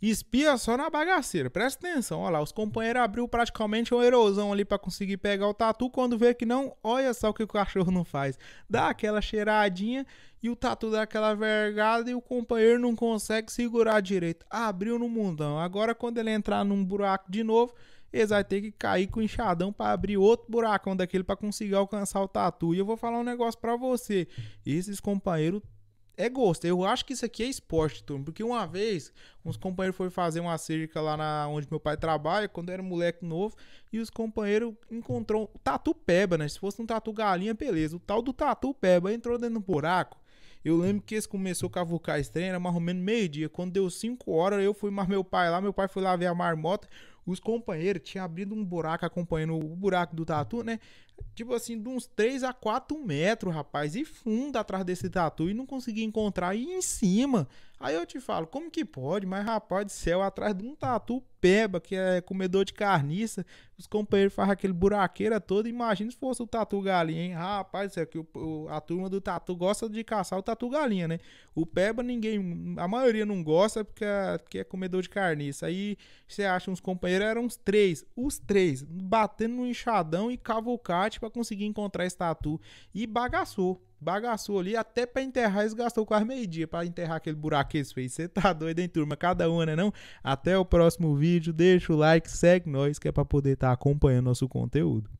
Espia só na bagaceira, presta atenção, olha lá, os companheiros abriu praticamente uma erosão ali para conseguir pegar o tatu, quando vê que não, olha só o que o cachorro não faz, dá aquela cheiradinha e o tatu dá aquela vergada e o companheiro não consegue segurar direito, abriu no mundão, agora quando ele entrar num buraco de novo, eles vão ter que cair com o enxadão para abrir outro buracão daquele é para conseguir alcançar o tatu, e eu vou falar um negócio para você, esses companheiros é gosto. Eu acho que isso aqui é esporte, turma. Porque uma vez, uns companheiros foram fazer uma cerca lá na, onde meu pai trabalha, quando eu era moleque novo, e os companheiros encontrou o tatu peba, né? Se fosse um tatu galinha, beleza. O tal do tatu peba entrou dentro do buraco. Eu lembro que eles começou a cavucar estranho, era mais ou menos meio-dia. Quando deu 5 horas, eu fui mais meu pai lá, meu pai foi lá ver a marmota os companheiros tinham abrido um buraco acompanhando o buraco do tatu, né? Tipo assim, de uns 3 a 4 metros, rapaz, e fundo atrás desse tatu e não conseguia encontrar e em cima. Aí eu te falo, como que pode? Mas rapaz do céu, atrás de um tatu peba, que é comedor de carniça, os companheiros fazem aquele buraqueira todo. Imagina se fosse o tatu galinha, hein? Rapaz, é que o, o, a turma do tatu gosta de caçar o tatu galinha, né? O peba ninguém, a maioria não gosta porque é, porque é comedor de carniça. Aí você acha uns companheiros primeiro eram os três, os três, batendo no enxadão e cavalcate para conseguir encontrar a estatua. E bagaçou, bagaçou ali, até para enterrar eles gastou quase meio dia para enterrar aquele buraco que eles fez. Você tá doido, hein, turma? Cada uma, né não? Até o próximo vídeo, deixa o like, segue nós que é para poder estar tá acompanhando nosso conteúdo.